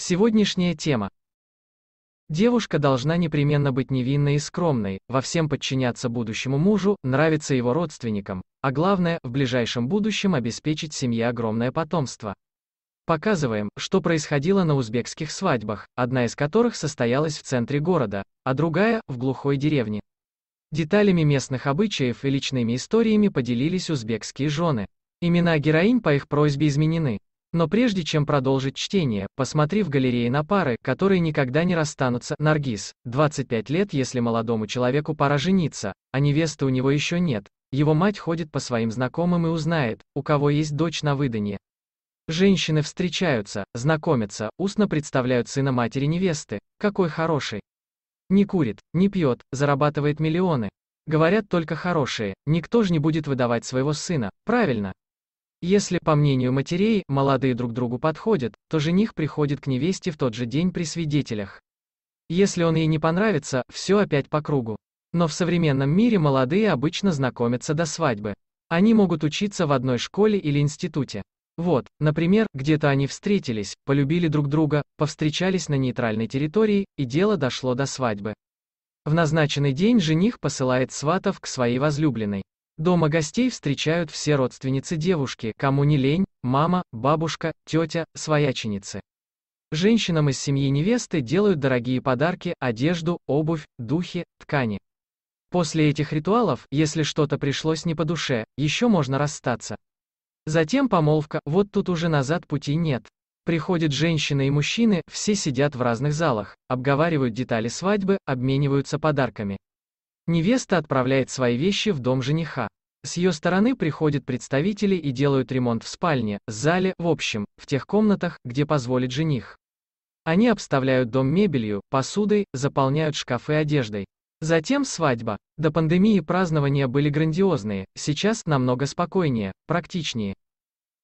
Сегодняшняя тема. Девушка должна непременно быть невинной и скромной, во всем подчиняться будущему мужу, нравиться его родственникам, а главное, в ближайшем будущем обеспечить семье огромное потомство. Показываем, что происходило на узбекских свадьбах, одна из которых состоялась в центре города, а другая – в глухой деревне. Деталями местных обычаев и личными историями поделились узбекские жены. Имена героинь по их просьбе изменены. Но прежде чем продолжить чтение, посмотри в галерее на пары, которые никогда не расстанутся. Наргиз, 25 лет, если молодому человеку пора жениться, а невесты у него еще нет. Его мать ходит по своим знакомым и узнает, у кого есть дочь на выданье. Женщины встречаются, знакомятся, устно представляют сына матери невесты. Какой хороший. Не курит, не пьет, зарабатывает миллионы. Говорят только хорошие, никто же не будет выдавать своего сына, правильно? Если, по мнению матерей, молодые друг другу подходят, то жених приходит к невесте в тот же день при свидетелях. Если он ей не понравится, все опять по кругу. Но в современном мире молодые обычно знакомятся до свадьбы. Они могут учиться в одной школе или институте. Вот, например, где-то они встретились, полюбили друг друга, повстречались на нейтральной территории, и дело дошло до свадьбы. В назначенный день жених посылает сватов к своей возлюбленной. Дома гостей встречают все родственницы девушки, кому не лень, мама, бабушка, тетя, свояченицы. Женщинам из семьи невесты делают дорогие подарки, одежду, обувь, духи, ткани. После этих ритуалов, если что-то пришлось не по душе, еще можно расстаться. Затем помолвка, вот тут уже назад пути нет. Приходят женщины и мужчины, все сидят в разных залах, обговаривают детали свадьбы, обмениваются подарками. Невеста отправляет свои вещи в дом жениха. С ее стороны приходят представители и делают ремонт в спальне, зале, в общем, в тех комнатах, где позволит жених. Они обставляют дом мебелью, посудой, заполняют шкафы одеждой. Затем свадьба. До пандемии празднования были грандиозные, сейчас намного спокойнее, практичнее.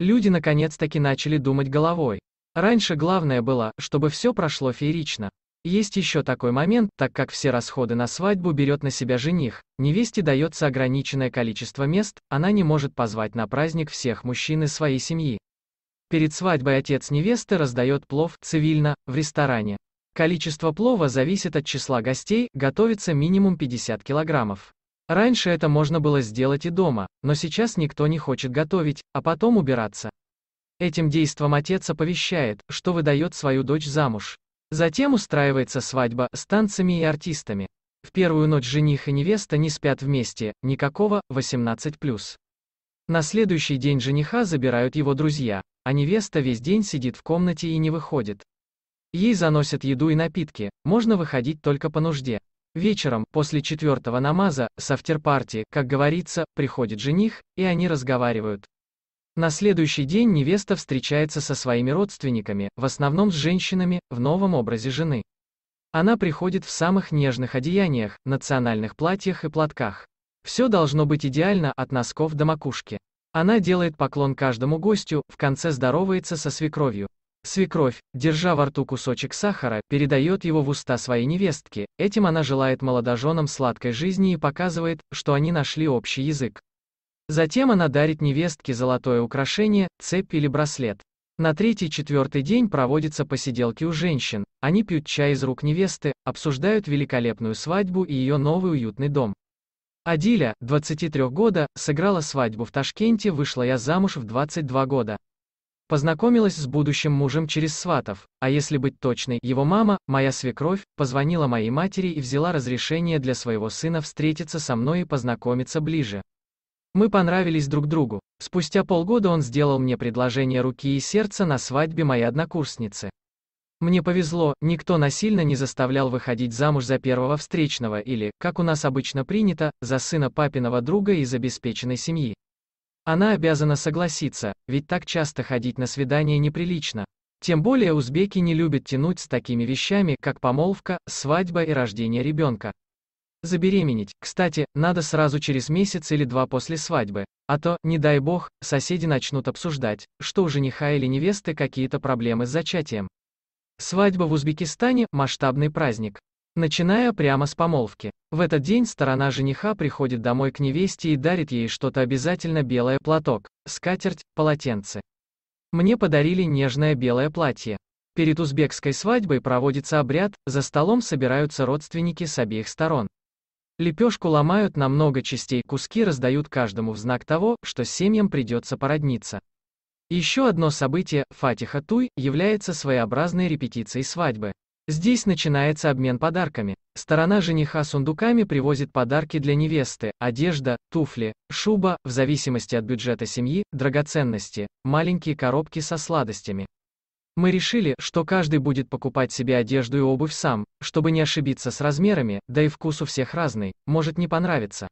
Люди наконец-таки начали думать головой. Раньше главное было, чтобы все прошло феерично. Есть еще такой момент, так как все расходы на свадьбу берет на себя жених, невесте дается ограниченное количество мест, она не может позвать на праздник всех мужчин из своей семьи. Перед свадьбой отец невесты раздает плов, цивильно, в ресторане. Количество плова зависит от числа гостей, готовится минимум 50 килограммов. Раньше это можно было сделать и дома, но сейчас никто не хочет готовить, а потом убираться. Этим действом отец оповещает, что выдает свою дочь замуж. Затем устраивается свадьба с танцами и артистами. В первую ночь жених и невеста не спят вместе, никакого, 18+. На следующий день жениха забирают его друзья, а невеста весь день сидит в комнате и не выходит. Ей заносят еду и напитки, можно выходить только по нужде. Вечером, после четвертого намаза, с афтерпарти, как говорится, приходит жених, и они разговаривают. На следующий день невеста встречается со своими родственниками, в основном с женщинами, в новом образе жены. Она приходит в самых нежных одеяниях, национальных платьях и платках. Все должно быть идеально, от носков до макушки. Она делает поклон каждому гостю, в конце здоровается со свекровью. Свекровь, держа во рту кусочек сахара, передает его в уста своей невестки, этим она желает молодоженам сладкой жизни и показывает, что они нашли общий язык. Затем она дарит невестке золотое украшение, цепь или браслет. На третий-четвертый день проводятся посиделки у женщин, они пьют чай из рук невесты, обсуждают великолепную свадьбу и ее новый уютный дом. Адиля, 23 года, сыграла свадьбу в Ташкенте, вышла я замуж в 22 года. Познакомилась с будущим мужем через сватов, а если быть точной, его мама, моя свекровь, позвонила моей матери и взяла разрешение для своего сына встретиться со мной и познакомиться ближе. Мы понравились друг другу. Спустя полгода он сделал мне предложение руки и сердца на свадьбе моей однокурсницы. Мне повезло, никто насильно не заставлял выходить замуж за первого встречного или, как у нас обычно принято, за сына папиного друга из обеспеченной семьи. Она обязана согласиться, ведь так часто ходить на свидание неприлично. Тем более узбеки не любят тянуть с такими вещами, как помолвка, свадьба и рождение ребенка забеременеть. Кстати, надо сразу через месяц или два после свадьбы. А то, не дай бог, соседи начнут обсуждать, что у жениха или невесты какие-то проблемы с зачатием. Свадьба в Узбекистане – масштабный праздник. Начиная прямо с помолвки. В этот день сторона жениха приходит домой к невесте и дарит ей что-то обязательно белое платок, скатерть, полотенце. Мне подарили нежное белое платье. Перед узбекской свадьбой проводится обряд, за столом собираются родственники с обеих сторон. Лепешку ломают на много частей, куски раздают каждому в знак того, что семьям придется породниться. Еще одно событие, Фатиха Туй, является своеобразной репетицией свадьбы. Здесь начинается обмен подарками. Сторона жениха сундуками привозит подарки для невесты, одежда, туфли, шуба, в зависимости от бюджета семьи, драгоценности, маленькие коробки со сладостями. Мы решили, что каждый будет покупать себе одежду и обувь сам, чтобы не ошибиться с размерами, да и вкус у всех разный, может не понравиться.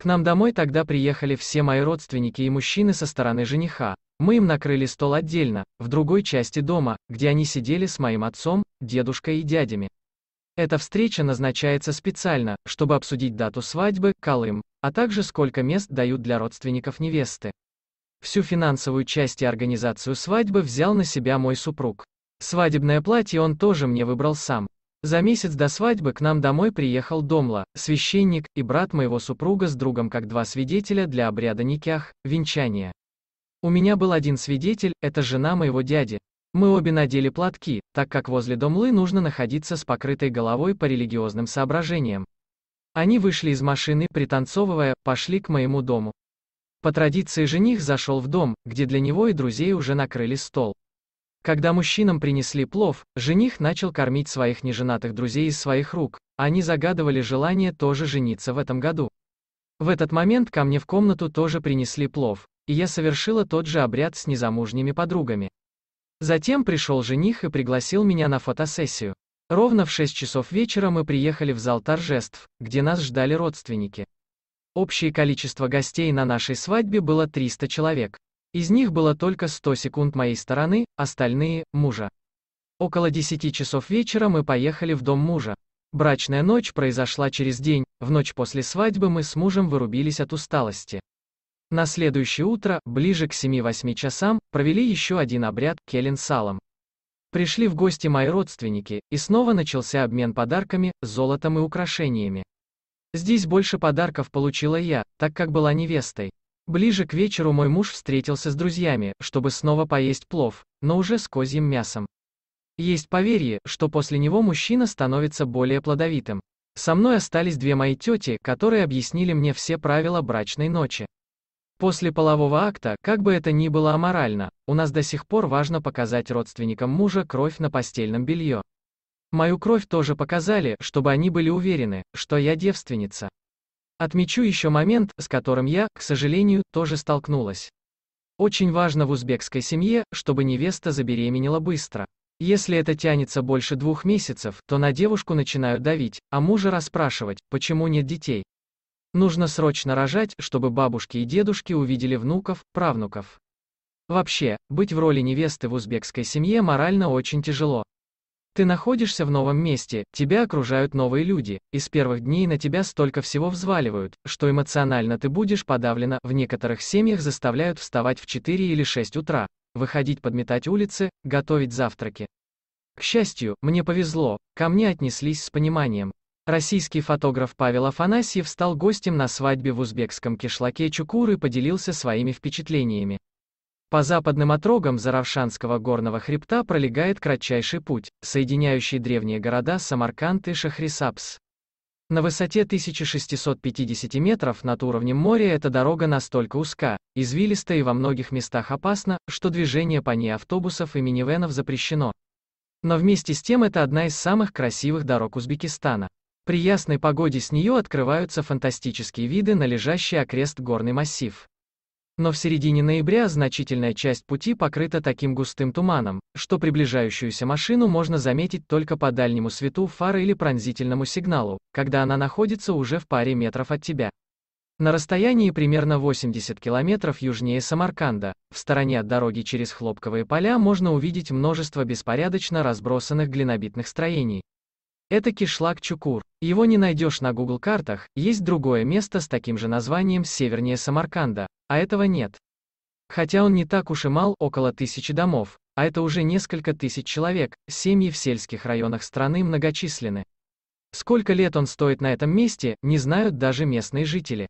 К нам домой тогда приехали все мои родственники и мужчины со стороны жениха. Мы им накрыли стол отдельно, в другой части дома, где они сидели с моим отцом, дедушкой и дядями. Эта встреча назначается специально, чтобы обсудить дату свадьбы, Колым, а также сколько мест дают для родственников невесты. Всю финансовую часть и организацию свадьбы взял на себя мой супруг. Свадебное платье он тоже мне выбрал сам. За месяц до свадьбы к нам домой приехал Домла, священник, и брат моего супруга с другом как два свидетеля для обряда никях, венчания. У меня был один свидетель, это жена моего дяди. Мы обе надели платки, так как возле Домлы нужно находиться с покрытой головой по религиозным соображениям. Они вышли из машины, пританцовывая, пошли к моему дому. По традиции жених зашел в дом, где для него и друзей уже накрыли стол. Когда мужчинам принесли плов, жених начал кормить своих неженатых друзей из своих рук, они загадывали желание тоже жениться в этом году. В этот момент ко мне в комнату тоже принесли плов, и я совершила тот же обряд с незамужними подругами. Затем пришел жених и пригласил меня на фотосессию. Ровно в 6 часов вечера мы приехали в зал торжеств, где нас ждали родственники. Общее количество гостей на нашей свадьбе было 300 человек. Из них было только 100 секунд моей стороны, остальные – мужа. Около 10 часов вечера мы поехали в дом мужа. Брачная ночь произошла через день, в ночь после свадьбы мы с мужем вырубились от усталости. На следующее утро, ближе к 7-8 часам, провели еще один обряд – келен салом. Пришли в гости мои родственники, и снова начался обмен подарками, золотом и украшениями. Здесь больше подарков получила я, так как была невестой. Ближе к вечеру мой муж встретился с друзьями, чтобы снова поесть плов, но уже с козьим мясом. Есть поверье, что после него мужчина становится более плодовитым. Со мной остались две мои тети, которые объяснили мне все правила брачной ночи. После полового акта, как бы это ни было аморально, у нас до сих пор важно показать родственникам мужа кровь на постельном белье. Мою кровь тоже показали, чтобы они были уверены, что я девственница. Отмечу еще момент, с которым я, к сожалению, тоже столкнулась. Очень важно в узбекской семье, чтобы невеста забеременела быстро. Если это тянется больше двух месяцев, то на девушку начинают давить, а мужа расспрашивать, почему нет детей. Нужно срочно рожать, чтобы бабушки и дедушки увидели внуков, правнуков. Вообще, быть в роли невесты в узбекской семье морально очень тяжело. Ты находишься в новом месте, тебя окружают новые люди, и с первых дней на тебя столько всего взваливают, что эмоционально ты будешь подавлена, в некоторых семьях заставляют вставать в 4 или 6 утра, выходить подметать улицы, готовить завтраки. К счастью, мне повезло, ко мне отнеслись с пониманием. Российский фотограф Павел Афанасьев стал гостем на свадьбе в узбекском кишлаке Чукур и поделился своими впечатлениями. По западным отрогам Заравшанского горного хребта пролегает кратчайший путь, соединяющий древние города Самарканд и Шахрисапс. На высоте 1650 метров над уровнем моря эта дорога настолько узка, извилиста и во многих местах опасна, что движение по ней автобусов и минивенов запрещено. Но вместе с тем это одна из самых красивых дорог Узбекистана. При ясной погоде с нее открываются фантастические виды на лежащий окрест горный массив но в середине ноября значительная часть пути покрыта таким густым туманом, что приближающуюся машину можно заметить только по дальнему свету фары или пронзительному сигналу, когда она находится уже в паре метров от тебя. На расстоянии примерно 80 километров южнее Самарканда, в стороне от дороги через хлопковые поля можно увидеть множество беспорядочно разбросанных глинобитных строений, это кишлак Чукур. Его не найдешь на Google картах, есть другое место с таким же названием севернее Самарканда, а этого нет. Хотя он не так уж и мал, около тысячи домов, а это уже несколько тысяч человек, семьи в сельских районах страны многочисленны. Сколько лет он стоит на этом месте, не знают даже местные жители.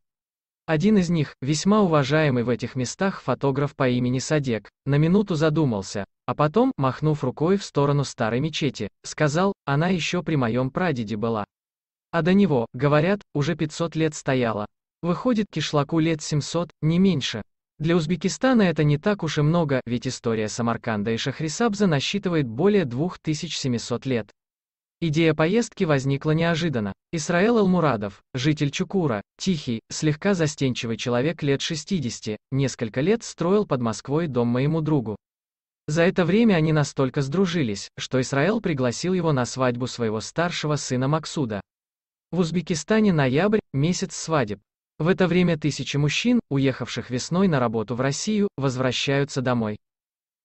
Один из них, весьма уважаемый в этих местах фотограф по имени Садек, на минуту задумался, а потом, махнув рукой в сторону старой мечети, сказал, она еще при моем прадеде была. А до него, говорят, уже 500 лет стояла. Выходит, кишлаку лет 700, не меньше. Для Узбекистана это не так уж и много, ведь история Самарканда и Шахрисабза насчитывает более 2700 лет. Идея поездки возникла неожиданно. Исраэл Алмурадов, житель Чукура, тихий, слегка застенчивый человек лет 60, несколько лет строил под Москвой дом моему другу. За это время они настолько сдружились, что Исраэл пригласил его на свадьбу своего старшего сына Максуда. В Узбекистане ноябрь – месяц свадеб. В это время тысячи мужчин, уехавших весной на работу в Россию, возвращаются домой.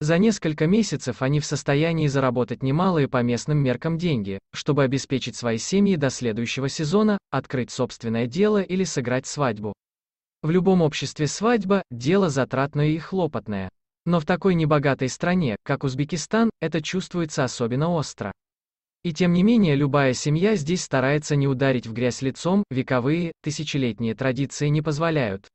За несколько месяцев они в состоянии заработать немалые по местным меркам деньги, чтобы обеспечить свои семьи до следующего сезона, открыть собственное дело или сыграть свадьбу. В любом обществе свадьба – дело затратное и хлопотное. Но в такой небогатой стране, как Узбекистан, это чувствуется особенно остро. И тем не менее любая семья здесь старается не ударить в грязь лицом, вековые, тысячелетние традиции не позволяют.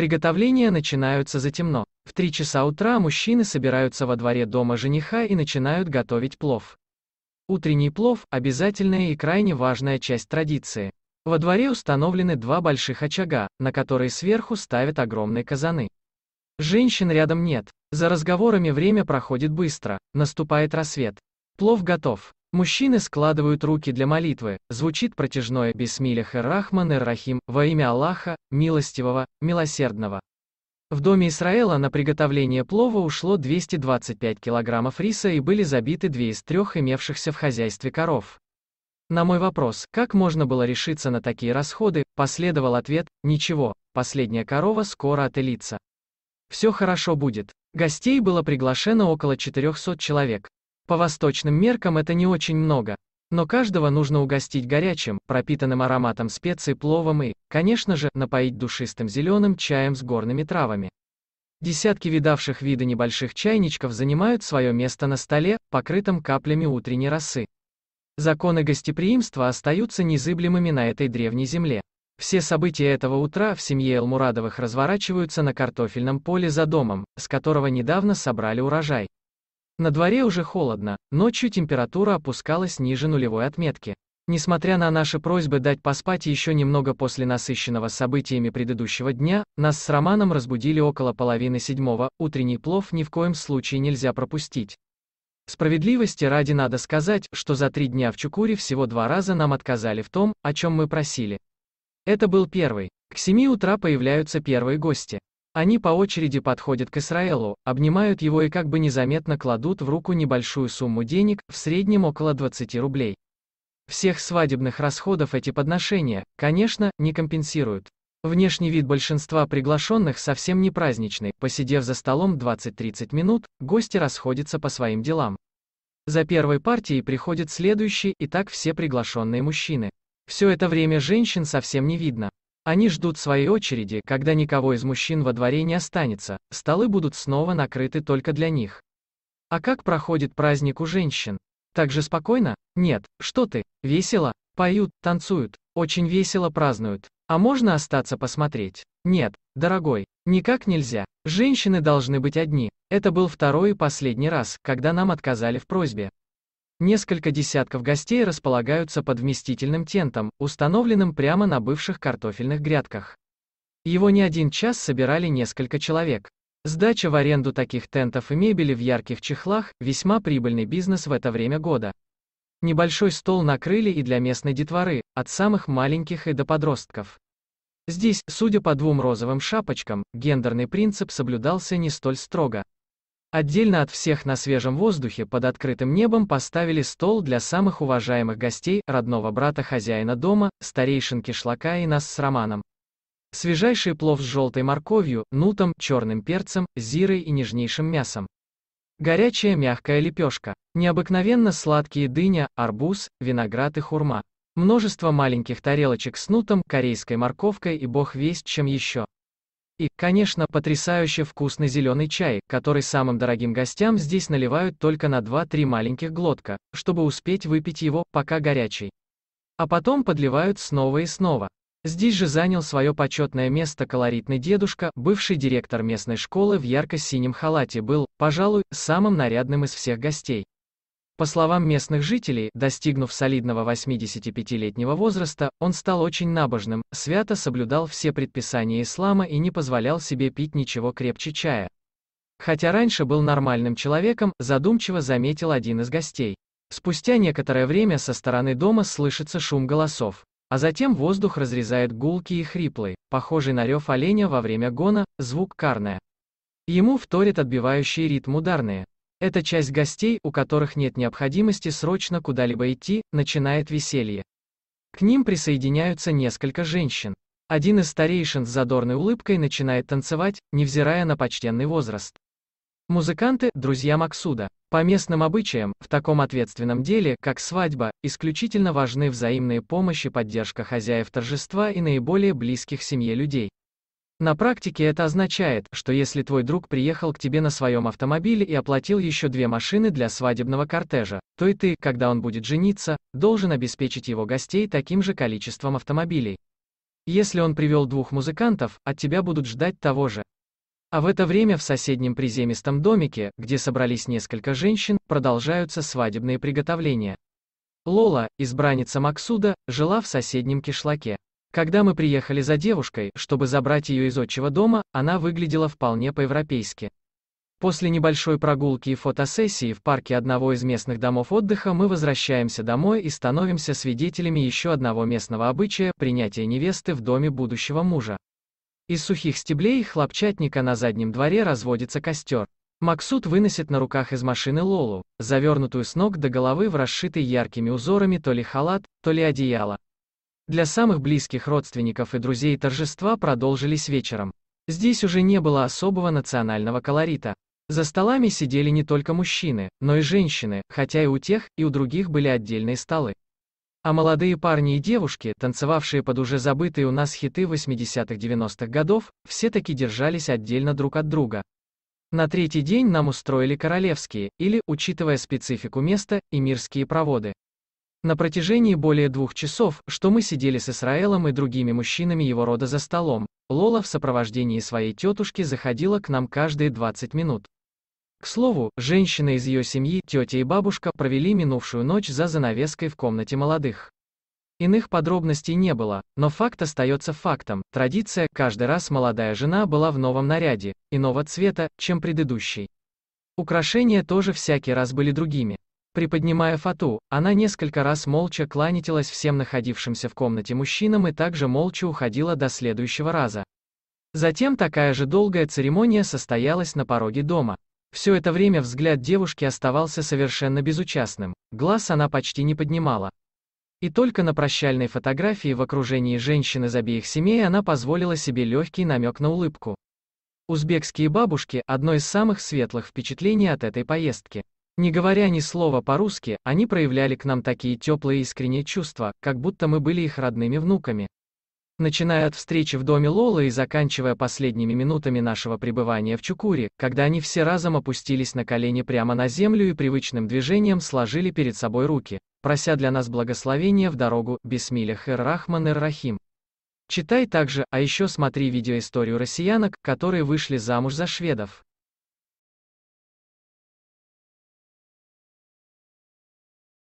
Приготовления начинаются затемно. В 3 часа утра мужчины собираются во дворе дома жениха и начинают готовить плов. Утренний плов – обязательная и крайне важная часть традиции. Во дворе установлены два больших очага, на которые сверху ставят огромные казаны. Женщин рядом нет. За разговорами время проходит быстро, наступает рассвет. Плов готов. Мужчины складывают руки для молитвы, звучит протяжное «Бисмилях Рахман Рахим» во имя Аллаха, милостивого, милосердного. В Доме Израиля на приготовление плова ушло 225 килограммов риса и были забиты две из трех имевшихся в хозяйстве коров. На мой вопрос, как можно было решиться на такие расходы, последовал ответ, ничего, последняя корова скоро отелится. Все хорошо будет. Гостей было приглашено около 400 человек, по восточным меркам это не очень много. Но каждого нужно угостить горячим, пропитанным ароматом специй пловом и, конечно же, напоить душистым зеленым чаем с горными травами. Десятки видавших виды небольших чайничков занимают свое место на столе, покрытом каплями утренней росы. Законы гостеприимства остаются незыблемыми на этой древней земле. Все события этого утра в семье Элмурадовых разворачиваются на картофельном поле за домом, с которого недавно собрали урожай. На дворе уже холодно, ночью температура опускалась ниже нулевой отметки. Несмотря на наши просьбы дать поспать еще немного после насыщенного событиями предыдущего дня, нас с Романом разбудили около половины седьмого, утренний плов ни в коем случае нельзя пропустить. Справедливости ради надо сказать, что за три дня в Чукуре всего два раза нам отказали в том, о чем мы просили. Это был первый. К семи утра появляются первые гости. Они по очереди подходят к Исраэлу, обнимают его и как бы незаметно кладут в руку небольшую сумму денег, в среднем около 20 рублей. Всех свадебных расходов эти подношения, конечно, не компенсируют. Внешний вид большинства приглашенных совсем не праздничный, посидев за столом 20-30 минут, гости расходятся по своим делам. За первой партией приходит следующий, и так все приглашенные мужчины. Все это время женщин совсем не видно. Они ждут своей очереди, когда никого из мужчин во дворе не останется, столы будут снова накрыты только для них. А как проходит праздник у женщин? Так же спокойно? Нет, что ты, весело, поют, танцуют, очень весело празднуют. А можно остаться посмотреть? Нет, дорогой, никак нельзя. Женщины должны быть одни. Это был второй и последний раз, когда нам отказали в просьбе. Несколько десятков гостей располагаются под вместительным тентом, установленным прямо на бывших картофельных грядках. Его не один час собирали несколько человек. Сдача в аренду таких тентов и мебели в ярких чехлах – весьма прибыльный бизнес в это время года. Небольшой стол накрыли и для местной детворы, от самых маленьких и до подростков. Здесь, судя по двум розовым шапочкам, гендерный принцип соблюдался не столь строго. Отдельно от всех на свежем воздухе под открытым небом поставили стол для самых уважаемых гостей, родного брата хозяина дома, старейшин кишлака и нас с Романом. Свежайший плов с желтой морковью, нутом, черным перцем, зирой и нежнейшим мясом. Горячая мягкая лепешка. Необыкновенно сладкие дыня, арбуз, виноград и хурма. Множество маленьких тарелочек с нутом, корейской морковкой и бог весть чем еще. И, конечно, потрясающе вкусный зеленый чай, который самым дорогим гостям здесь наливают только на 2-3 маленьких глотка, чтобы успеть выпить его, пока горячий. А потом подливают снова и снова. Здесь же занял свое почетное место колоритный дедушка, бывший директор местной школы в ярко-синем халате был, пожалуй, самым нарядным из всех гостей. По словам местных жителей, достигнув солидного 85-летнего возраста, он стал очень набожным, свято соблюдал все предписания ислама и не позволял себе пить ничего крепче чая. Хотя раньше был нормальным человеком, задумчиво заметил один из гостей. Спустя некоторое время со стороны дома слышится шум голосов. А затем воздух разрезает гулки и хриплый, похожий на рев оленя во время гона, звук карная. Ему вторит отбивающий ритм ударные. Эта часть гостей, у которых нет необходимости срочно куда-либо идти, начинает веселье. К ним присоединяются несколько женщин. Один из старейшин с задорной улыбкой начинает танцевать, невзирая на почтенный возраст. Музыканты – друзья Максуда. По местным обычаям, в таком ответственном деле, как свадьба, исключительно важны взаимные помощи, и поддержка хозяев торжества и наиболее близких семье людей. На практике это означает, что если твой друг приехал к тебе на своем автомобиле и оплатил еще две машины для свадебного кортежа, то и ты, когда он будет жениться, должен обеспечить его гостей таким же количеством автомобилей. Если он привел двух музыкантов, от тебя будут ждать того же. А в это время в соседнем приземистом домике, где собрались несколько женщин, продолжаются свадебные приготовления. Лола, избранница Максуда, жила в соседнем кишлаке. Когда мы приехали за девушкой, чтобы забрать ее из отчего дома, она выглядела вполне по-европейски. После небольшой прогулки и фотосессии в парке одного из местных домов отдыха мы возвращаемся домой и становимся свидетелями еще одного местного обычая – принятия невесты в доме будущего мужа. Из сухих стеблей хлопчатника на заднем дворе разводится костер. Максут выносит на руках из машины Лолу, завернутую с ног до головы в расшитый яркими узорами то ли халат, то ли одеяло. Для самых близких родственников и друзей торжества продолжились вечером. Здесь уже не было особого национального колорита. За столами сидели не только мужчины, но и женщины, хотя и у тех, и у других были отдельные столы. А молодые парни и девушки, танцевавшие под уже забытые у нас хиты 80-х-90-х годов, все таки держались отдельно друг от друга. На третий день нам устроили королевские, или, учитывая специфику места, и мирские проводы. На протяжении более двух часов, что мы сидели с Исраэлом и другими мужчинами его рода за столом, Лола в сопровождении своей тетушки заходила к нам каждые 20 минут. К слову, женщина из ее семьи, тетя и бабушка, провели минувшую ночь за занавеской в комнате молодых. Иных подробностей не было, но факт остается фактом. Традиция, каждый раз молодая жена была в новом наряде, иного цвета, чем предыдущий. Украшения тоже всякий раз были другими. Приподнимая фату, она несколько раз молча кланялась всем находившимся в комнате мужчинам и также молча уходила до следующего раза. Затем такая же долгая церемония состоялась на пороге дома. Все это время взгляд девушки оставался совершенно безучастным, глаз она почти не поднимала. И только на прощальной фотографии в окружении женщин из обеих семей она позволила себе легкий намек на улыбку. Узбекские бабушки – одно из самых светлых впечатлений от этой поездки. Не говоря ни слова по-русски, они проявляли к нам такие теплые искренние чувства, как будто мы были их родными внуками. Начиная от встречи в доме Лолы и заканчивая последними минутами нашего пребывания в Чукуре, когда они все разом опустились на колени прямо на землю и привычным движением сложили перед собой руки, прося для нас благословения в дорогу «Бисмиля хэр рахман эр рахим». Читай также, а еще смотри видеоисторию россиянок, которые вышли замуж за шведов.